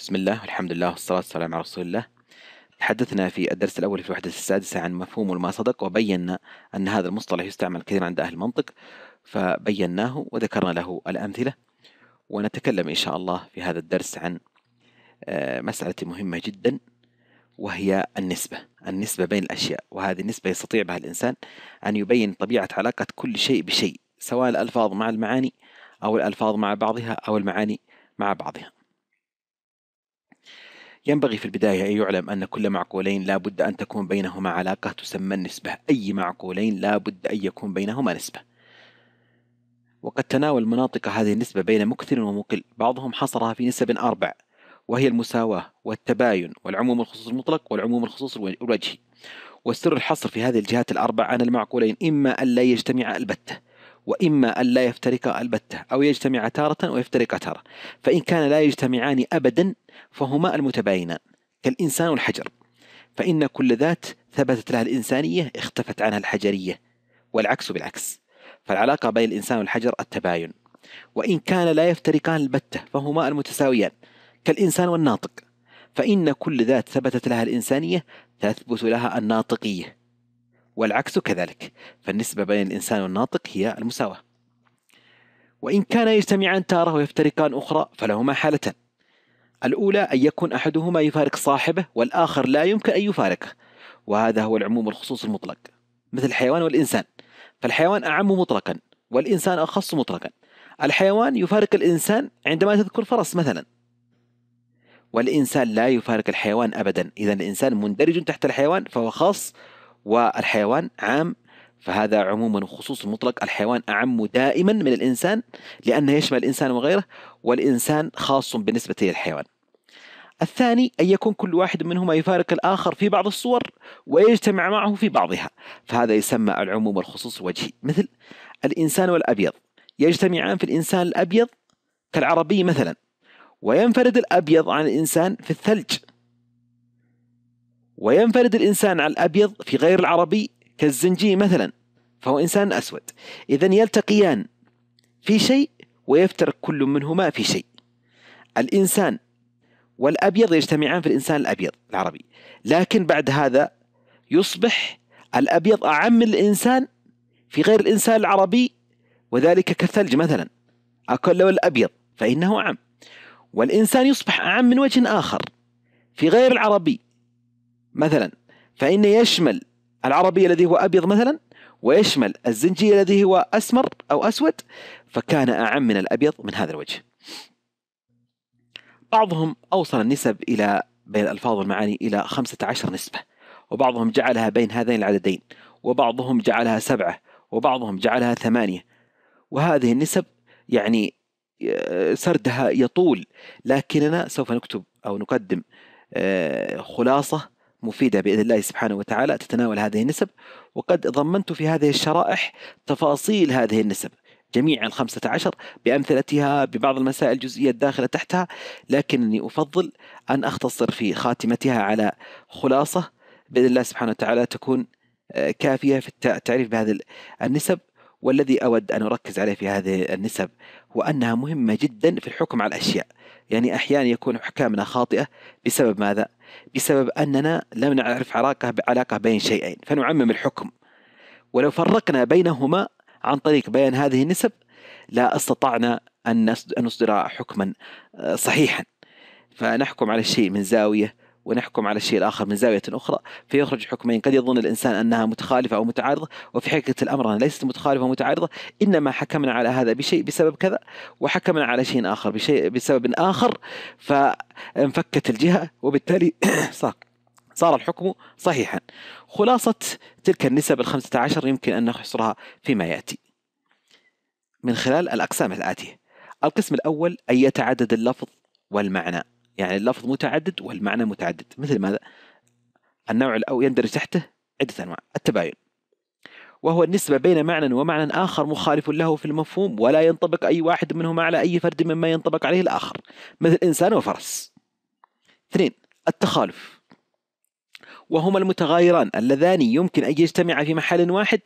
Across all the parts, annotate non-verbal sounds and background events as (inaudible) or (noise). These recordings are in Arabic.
بسم الله الحمد لله والصلاة والسلام على رسول الله تحدثنا في الدرس الأول في الوحدة السادسة عن مفهوم صدق وبينا أن هذا المصطلح يستعمل كثيرا عند أهل المنطق فبيناه وذكرنا له الأمثلة ونتكلم إن شاء الله في هذا الدرس عن آه، مسألة مهمة جدا وهي النسبة النسبة بين الأشياء وهذه النسبة يستطيع بها الإنسان أن يبين طبيعة علاقة كل شيء بشيء سواء الألفاظ مع المعاني أو الألفاظ مع بعضها أو المعاني مع بعضها ينبغي في البداية أن يعلم أن كل معقولين لا بد أن تكون بينهما علاقة تسمى النسبة أي معقولين لا بد أن يكون بينهما نسبة وقد تناول مناطق هذه النسبة بين مكثر ومقل بعضهم حصرها في نسب أربع وهي المساواة والتباين والعموم الخصوص المطلق والعموم الخصوص الوجهي والسر الحصر في هذه الجهات الأربع أن المعقولين إما أن لا يجتمع البتة وإما أن لا يفترقا البتة أو يجتمع تارة ويفترقا تارة فإن كان لا يجتمعان أبدا فهما المتباينان كالإنسان والحجر فإن كل ذات ثبتت لها الإنسانية اختفت عنها الحجرية والعكس بالعكس فالعلاقة بين الإنسان والحجر التباين وإن كان لا يفترقان البتة فهما المتساويان كالإنسان والناطق فإن كل ذات ثبتت لها الإنسانية تثبت لها الناطقية والعكس كذلك فالنسبة بين الإنسان والناطق هي المساواة وإن كان يجتمعان تارة ويفترقان أخرى فلهما حالتان الأولى أن يكون أحدهما يفارق صاحبه والآخر لا يمكن أن يفارقه وهذا هو العموم والخصوص المطلق مثل الحيوان والإنسان فالحيوان أعم مطلقا والإنسان أخص مطلقا الحيوان يفارق الإنسان عندما تذكر فرس مثلا والإنسان لا يفارق الحيوان أبدا إذا الإنسان مندرج تحت الحيوان فهو خاص والحيوان عام فهذا عموما وخصوصا مطلق الحيوان أعم دائما من الإنسان لأنه يشمل الإنسان وغيره والإنسان خاص بالنسبة للحيوان الثاني أن يكون كل واحد منهما يفارق الآخر في بعض الصور ويجتمع معه في بعضها فهذا يسمى العموم والخصوص الوجهي مثل الإنسان والأبيض يجتمعان في الإنسان الأبيض كالعربي مثلا وينفرد الأبيض عن الإنسان في الثلج وينفرد الإنسان على الأبيض في غير العربي كالزنجي مثلا فهو إنسان أسود إذا يلتقيان في شيء ويفترق كل منهما في شيء الإنسان والأبيض يجتمعان في الإنسان الأبيض العربي لكن بعد هذا يصبح الأبيض أعم من الإنسان في غير الإنسان العربي وذلك كالثلج مثلا أقل لو الأبيض فإنه أعم والإنسان يصبح أعم من وجه آخر في غير العربي مثلا فإن يشمل العربي الذي هو أبيض مثلا ويشمل الزنجي الذي هو أسمر أو أسود فكان أعم من الأبيض من هذا الوجه بعضهم أوصل النسب إلى بين الألفاظ والمعاني إلى 15 نسبة وبعضهم جعلها بين هذين العددين وبعضهم جعلها سبعة وبعضهم جعلها ثمانية وهذه النسب يعني آه، سردها يطول لكننا سوف نكتب أو نقدم آه، خلاصة مفيدة بإذن الله سبحانه وتعالى تتناول هذه النسب وقد ضمنت في هذه الشرائح تفاصيل هذه النسب جميع الخمسة عشر بأمثلتها ببعض المسائل الجزئية الداخلة تحتها لكنني أفضل أن أختصر في خاتمتها على خلاصة بإذن الله سبحانه وتعالى تكون آه، كافية في التعريف بهذه النسب والذي أود أن أركز عليه في هذه النسب هو أنها مهمة جدا في الحكم على الأشياء يعني أحيانا يكون أحكامنا خاطئة بسبب ماذا؟ بسبب أننا لم نعرف علاقة علاقة بين شيئين فنعمم الحكم ولو فرقنا بينهما عن طريق بيان هذه النسب لا استطعنا أن نصدر حكما آه، صحيحا فنحكم على الشيء من زاوية ونحكم على الشيء الآخر من زاوية أخرى فيخرج حكمين قد يظن الإنسان أنها متخالفة أو متعارضة وفي حقيقة الأمر أنها ليست متخالفة ومتعارضة إنما حكمنا على هذا بشيء بسبب كذا وحكمنا على شيء آخر بشيء بسبب آخر فانفكت الجهة وبالتالي (coughs) صار صار الحكم صحيحا خلاصة تلك النسب الخمسة عشر يمكن أن نحصرها فيما يأتي من خلال الأقسام الآتية القسم الأول أن يتعدد اللفظ والمعنى يعني اللفظ متعدد والمعنى متعدد مثل ماذا؟ النوع الأول يندرج تحته عدة أنواع التباين وهو النسبة بين معنى ومعنى آخر مخالف له في المفهوم ولا ينطبق أي واحد منهما على أي فرد مما ينطبق عليه الآخر مثل إنسان وفرس اثنين التخالف وهما المتغايران اللذان يمكن أن يجتمعا في محل واحد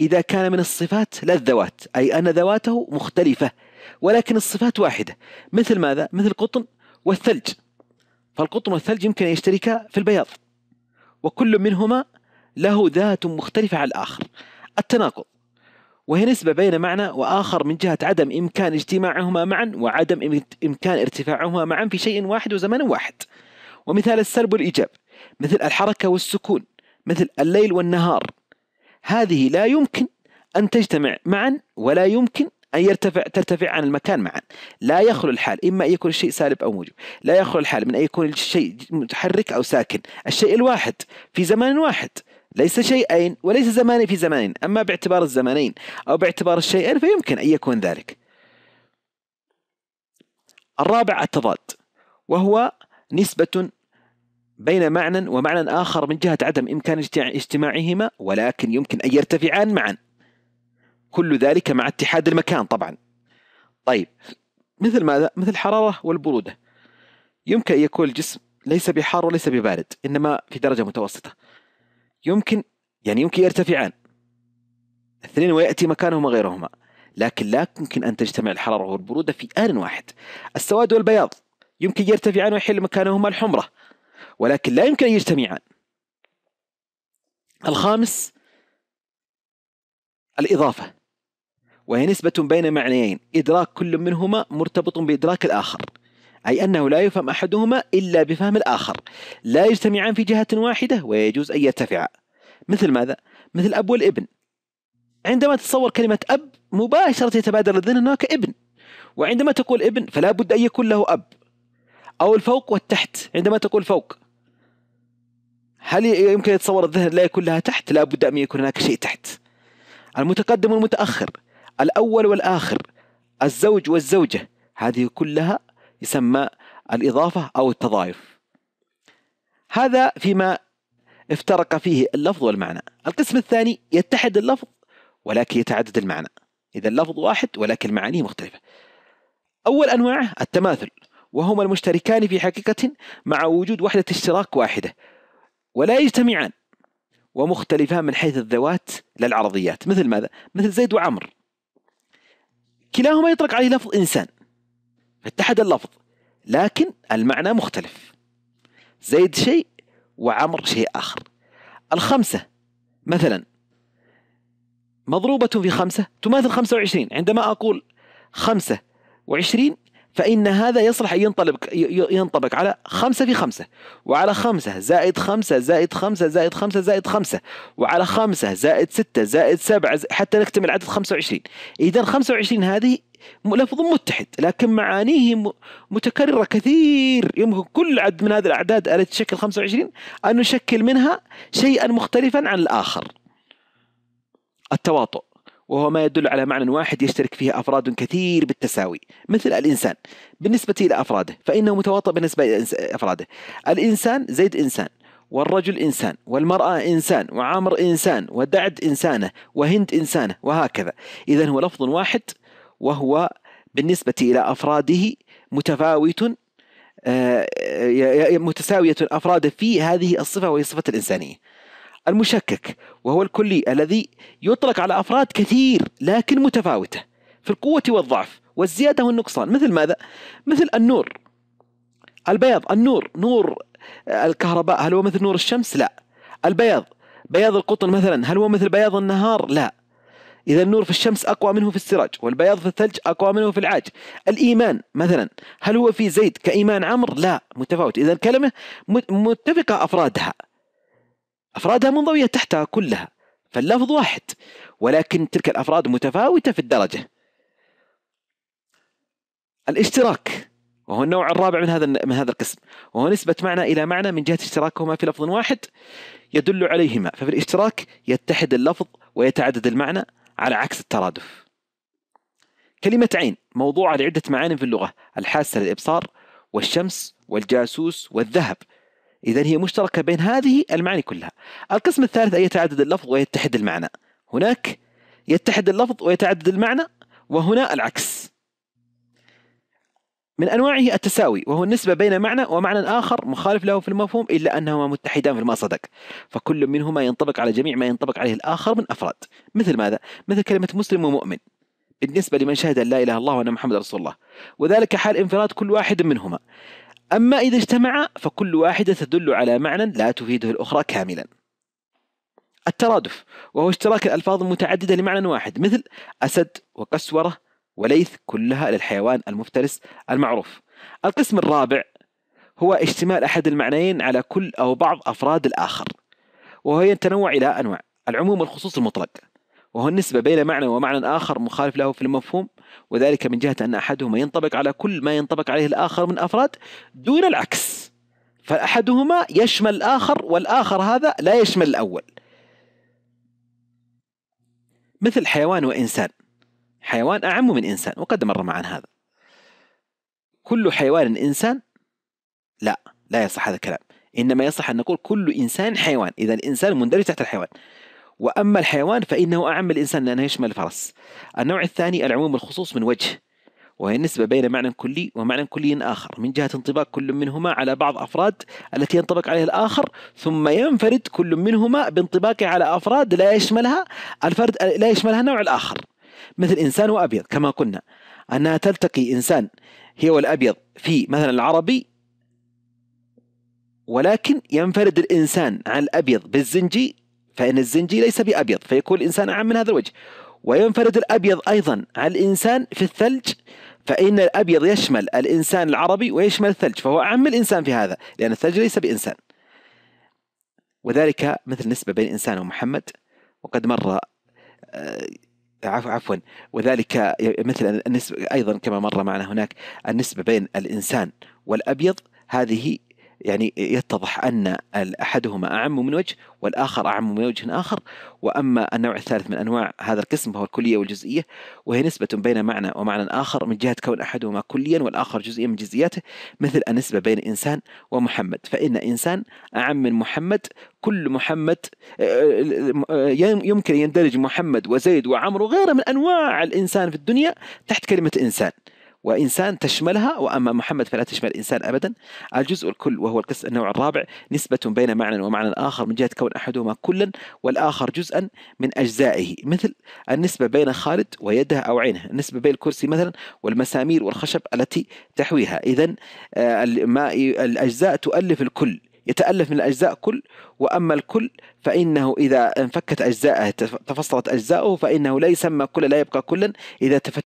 إذا كان من الصفات لا الذوات أي أن ذواته مختلفة ولكن الصفات واحدة مثل ماذا؟ مثل قطن والثلج فالقطن والثلج يمكن أن يشتركا في البياض وكل منهما له ذات مختلفة عن الآخر التناقض وهي نسبة بين معنى وآخر من جهة عدم إمكان اجتماعهما معا وعدم إمكان ارتفاعهما معا في شيء واحد وزمن واحد ومثال السلب والإيجاب مثل الحركة والسكون مثل الليل والنهار هذه لا يمكن أن تجتمع معا ولا يمكن أن يرتفع ترتفع عن المكان معا لا يخلو الحال إما أن يكون الشيء سالب أو موجب لا يخلو الحال من أن يكون الشيء متحرك أو ساكن الشيء الواحد في زمان واحد ليس شيئين وليس زمان في زمانين أما باعتبار الزمانين أو باعتبار الشيئين فيمكن أن يكون ذلك الرابع التضاد وهو نسبة بين معنى ومعنى آخر من جهة عدم إمكان اجتماعهما ولكن يمكن أن يرتفعان معا كل ذلك مع اتحاد المكان طبعا طيب مثل ماذا؟ مثل الحرارة والبرودة يمكن أن يكون الجسم ليس بحار وليس ببارد إنما في درجة متوسطة يمكن يعني يمكن يرتفعان الاثنين ويأتي مكانهما غيرهما لكن لا يمكن أن تجتمع الحرارة والبرودة في آن واحد السواد والبياض يمكن يرتفعان ويحل مكانهما الحمرة ولكن لا يمكن أن يجتمعان الخامس الإضافة وهي نسبة بين معنيين إدراك كل منهما مرتبط بإدراك الآخر أي أنه لا يفهم أحدهما إلا بفهم الآخر لا يجتمعان في جهة واحدة ويجوز أن يرتفعا مثل ماذا؟ مثل الأب والابن عندما تتصور كلمة أب مباشرة يتبادر للذهن هناك ابن وعندما تقول ابن فلا بد أن يكون له أب أو الفوق والتحت عندما تقول فوق هل يمكن يتصور الذهن لا يكون لها تحت لا بد أن يكون هناك شيء تحت المتقدم والمتأخر الأول والآخر الزوج والزوجة هذه كلها يسمى الإضافة أو التضايف هذا فيما افترق فيه اللفظ والمعنى القسم الثاني يتحد اللفظ ولكن يتعدد المعنى إذا اللفظ واحد ولكن معانيه مختلفة أول أنواعه التماثل وهما المشتركان في حقيقة مع وجود وحدة اشتراك واحدة ولا يجتمعان ومختلفان من حيث الذوات للعرضيات مثل ماذا؟ مثل زيد وعمر كلاهما يطلق عليه لفظ إنسان اتحد اللفظ لكن المعنى مختلف زيد شيء وعمر شيء آخر الخمسة مثلا مضروبة في خمسة تماثل خمسة وعشرين عندما أقول خمسة وعشرين فإن هذا يصلح أن ينطبق على خمسة في خمسة وعلى خمسة زائد خمسة زائد خمسة زائد خمسة زائد خمسة وعلى خمسة زائد ستة زائد سبعة حتى نكتمل عدد خمسة وعشرين إذا خمسة وعشرين هذه لفظ متحد لكن معانيه متكررة كثير يمكن كل عدد من هذه الأعداد التي تشكل خمسة وعشرين أن نشكل منها شيئا مختلفا عن الآخر التواطؤ وهو ما يدل على معنى واحد يشترك فيه أفراد كثير بالتساوي مثل الإنسان بالنسبة إلى أفراده فإنه متواطئ بالنسبة إلى أفراده الإنسان زيد إنسان والرجل إنسان والمرأة إنسان وعامر إنسان ودعد إنسانة وهند إنسانة وهكذا إذا هو لفظ واحد وهو بالنسبة إلى أفراده متفاوت آه، متساوية أفراد في هذه الصفة وهي صفة الإنسانية المشكك وهو الكلي الذي يطلق على أفراد كثير لكن متفاوتة في القوة والضعف والزيادة والنقصان مثل ماذا؟ مثل النور البياض النور نور آه، الكهرباء هل هو مثل نور الشمس؟ لا البياض بياض القطن مثلا هل هو مثل بياض النهار؟ لا إذا النور في الشمس أقوى منه في السراج والبياض في الثلج أقوى منه في العاج الإيمان مثلا هل هو في زيد كإيمان عمر لا متفاوت إذا الكلمة متفقة أفرادها أفرادها منضوية تحتها كلها فاللفظ واحد ولكن تلك الأفراد متفاوتة في الدرجة الاشتراك وهو النوع الرابع من هذا من هذا القسم وهو نسبة معنى إلى معنى من جهة اشتراكهما في لفظ واحد يدل عليهما ففي الاشتراك يتحد اللفظ ويتعدد المعنى على عكس الترادف كلمة عين موضوعة لعدة معاني في اللغة الحاسة للإبصار والشمس والجاسوس والذهب إذا هي مشتركة بين هذه المعاني كلها القسم الثالث أن يتعدد اللفظ ويتحد المعنى هناك يتحد اللفظ ويتعدد المعنى وهنا العكس من أنواعه التساوي وهو النسبة بين معنى ومعنى آخر مخالف له في المفهوم إلا أنهما متحدان في المصدق فكل منهما ينطبق على جميع ما ينطبق عليه الآخر من أفراد مثل ماذا؟ مثل كلمة مسلم ومؤمن بالنسبة لمن شهد أن لا إله إلا الله وأن محمد رسول الله وذلك حال انفراد كل واحد منهما أما إذا اجتمعا فكل واحدة تدل على معنى لا تفيده الأخرى كاملا الترادف وهو اشتراك الألفاظ المتعددة لمعنى واحد مثل أسد وقسورة وليث كلها للحيوان المفترس المعروف القسم الرابع هو اشتمال أحد المعنيين على كل أو بعض أفراد الآخر وهو يتنوع إلى أنواع العموم والخصوص المطلق وهو النسبة بين معنى ومعنى آخر مخالف له في المفهوم وذلك من جهة أن أحدهما ينطبق على كل ما ينطبق عليه الآخر من أفراد دون العكس فأحدهما يشمل الآخر والآخر هذا لا يشمل الأول مثل حيوان وإنسان حيوان أعم من إنسان وقد مر معنا هذا كل حيوان إنسان لا لا يصح هذا الكلام إنما يصح أن نقول كل إنسان حيوان إذا الإنسان مندرج تحت الحيوان وأما الحيوان فإنه أعم الإنسان لأنه يشمل الفرس النوع الثاني العموم الخصوص من وجه وهي النسبة بين معنى كلي ومعنى كلي آخر من جهة انطباق كل منهما على بعض أفراد التي ينطبق عليها الآخر ثم ينفرد كل منهما بانطباقه على أفراد لا يشملها الفرد لا يشملها النوع الآخر مثل إنسان وأبيض كما قلنا أنها تلتقي إنسان هي والأبيض في مثلا العربي ولكن ينفرد الإنسان عن الأبيض بالزنجي فإن الزنجي ليس بأبيض فيكون الإنسان أعم من هذا الوجه وينفرد الأبيض أيضا على الإنسان في الثلج فإن الأبيض يشمل الإنسان العربي ويشمل الثلج فهو أعم الإنسان في هذا لأن الثلج ليس بإنسان وذلك مثل النسبة بين إنسان ومحمد وقد مر آه، عفوا عفوا وذلك مثل النسبة أيضا كما مر معنا هناك النسبة بين الإنسان والأبيض هذه يعني يتضح أن أحدهما أعم من وجه والآخر أعم من وجه آخر وأما النوع الثالث من أنواع هذا القسم فهو الكلية والجزئية وهي نسبة بين معنى ومعنى آخر من جهة كون أحدهما كليا والآخر جزئيا من جزئياته مثل النسبة بين إنسان ومحمد فإن إنسان أعم من محمد كل محمد آه، آه، يمكن يندرج محمد وزيد وعمر وغيره من أنواع الإنسان في الدنيا تحت كلمة إنسان وإنسان تشملها وأما محمد فلا تشمل إنسان أبدا الجزء الكل وهو القس النوع الرابع نسبة بين معنى ومعنى آخر من جهة كون أحدهما كلا والآخر جزءا من أجزائه مثل النسبة بين خالد ويده أو عينه النسبة بين الكرسي مثلا والمسامير والخشب التي تحويها إذا آه، الأجزاء تؤلف الكل يتألف من الأجزاء كل وأما الكل فإنه إذا انفكت أجزاءه تفصلت أجزاؤه فإنه لا يسمى كلا لا يبقى كلا إذا